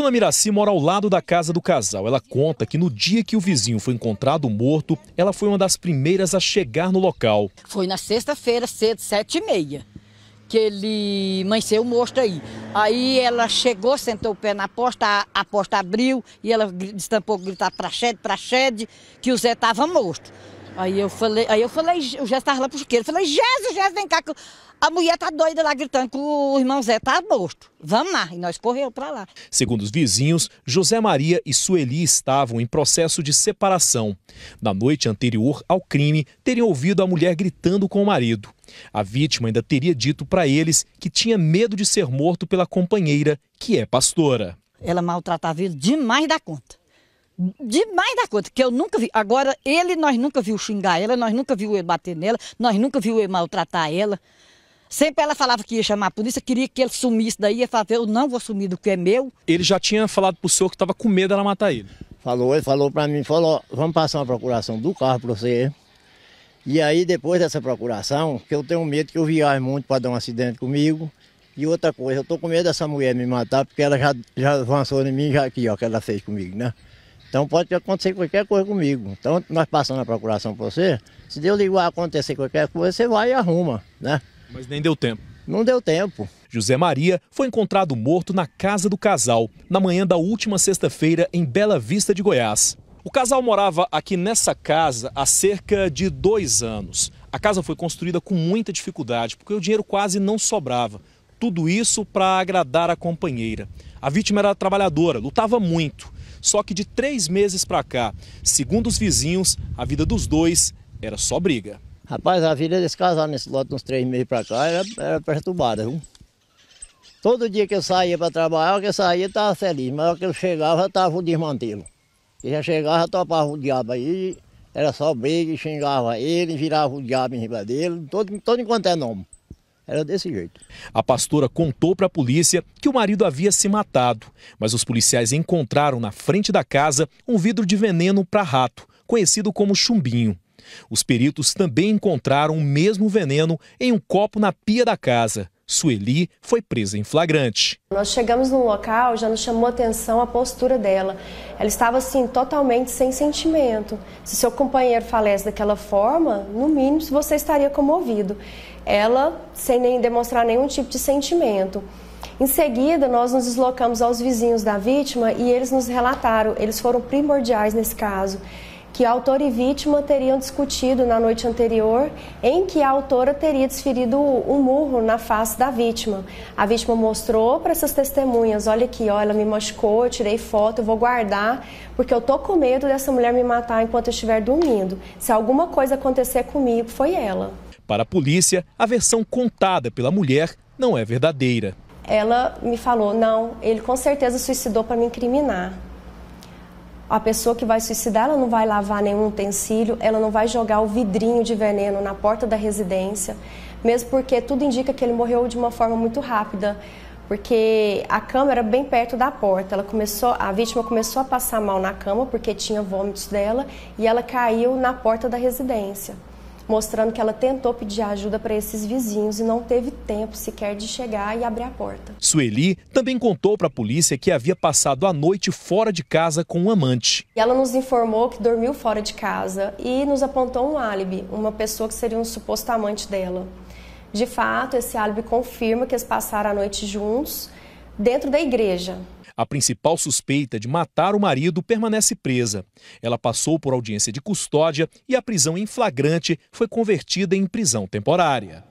Dona Miraci mora ao lado da casa do casal. Ela conta que no dia que o vizinho foi encontrado morto, ela foi uma das primeiras a chegar no local. Foi na sexta-feira, cedo, sete e meia, que ele amanheceu morto aí. Aí ela chegou, sentou o pé na porta, a, a porta abriu e ela destampou gritar pra Shed, pra Shed, que o Zé estava morto. Aí eu falei, aí eu falei, o Jéssica estava lá pro chiqueiro. Eu falei, Jesus, Jesus, vem cá, que a mulher tá doida lá gritando que o irmão Zé tá morto. Vamos lá. E nós correu para lá. Segundo os vizinhos, José Maria e Sueli estavam em processo de separação. Na noite anterior ao crime, teriam ouvido a mulher gritando com o marido. A vítima ainda teria dito para eles que tinha medo de ser morto pela companheira, que é pastora. Ela maltratava ele demais da conta demais da conta, que eu nunca vi. Agora, ele, nós nunca viu xingar ela, nós nunca viu ele bater nela, nós nunca viu ele maltratar ela. Sempre ela falava que ia chamar a polícia, queria que ele sumisse daí, ia falar, eu não vou sumir do que é meu. Ele já tinha falado pro senhor que estava com medo dela matar ele. Falou, ele falou para mim, falou, vamos passar uma procuração do carro para você. E aí, depois dessa procuração, que eu tenho medo que eu viaje muito para dar um acidente comigo. E outra coisa, eu tô com medo dessa mulher me matar, porque ela já, já avançou em mim, já aqui, ó, que ela fez comigo, né? Então pode acontecer qualquer coisa comigo. Então nós passamos a procuração para você, se Deus ligar acontecer qualquer coisa, você vai e arruma, né? Mas nem deu tempo. Não deu tempo. José Maria foi encontrado morto na casa do casal, na manhã da última sexta-feira em Bela Vista de Goiás. O casal morava aqui nessa casa há cerca de dois anos. A casa foi construída com muita dificuldade, porque o dinheiro quase não sobrava. Tudo isso para agradar a companheira. A vítima era trabalhadora, lutava muito só que de três meses para cá, segundo os vizinhos, a vida dos dois era só briga. Rapaz, a vida desse casal nesse lote, uns três meses para cá, era, era perturbada, viu? Todo dia que eu saía para trabalhar, que eu saía estava feliz, mas que eu chegava estava o desmantelo. E já chegava, topava o diabo aí, era só briga, xingava ele, virava o diabo em riba dele, todo, todo enquanto é nome. Era desse jeito. A pastora contou para a polícia que o marido havia se matado, mas os policiais encontraram na frente da casa um vidro de veneno para rato, conhecido como chumbinho. Os peritos também encontraram o mesmo veneno em um copo na pia da casa. Sueli foi presa em flagrante. Nós chegamos num local, já nos chamou atenção a postura dela. Ela estava assim, totalmente sem sentimento. Se seu companheiro falece daquela forma, no mínimo você estaria comovido. Ela, sem nem demonstrar nenhum tipo de sentimento. Em seguida, nós nos deslocamos aos vizinhos da vítima e eles nos relataram, eles foram primordiais nesse caso que autor e vítima teriam discutido na noite anterior, em que a autora teria desferido um murro na face da vítima. A vítima mostrou para essas testemunhas: olha aqui, ó, ela me machucou, eu tirei foto, eu vou guardar, porque eu tô com medo dessa mulher me matar enquanto eu estiver dormindo. Se alguma coisa acontecer comigo, foi ela. Para a polícia, a versão contada pela mulher não é verdadeira. Ela me falou: não, ele com certeza suicidou para me incriminar. A pessoa que vai suicidar, ela não vai lavar nenhum utensílio, ela não vai jogar o vidrinho de veneno na porta da residência, mesmo porque tudo indica que ele morreu de uma forma muito rápida, porque a cama era bem perto da porta. Ela começou, a vítima começou a passar mal na cama porque tinha vômitos dela e ela caiu na porta da residência mostrando que ela tentou pedir ajuda para esses vizinhos e não teve tempo sequer de chegar e abrir a porta. Sueli também contou para a polícia que havia passado a noite fora de casa com um amante. Ela nos informou que dormiu fora de casa e nos apontou um álibi, uma pessoa que seria um suposto amante dela. De fato, esse álibi confirma que eles passaram a noite juntos dentro da igreja, a principal suspeita de matar o marido permanece presa. Ela passou por audiência de custódia e a prisão em flagrante foi convertida em prisão temporária.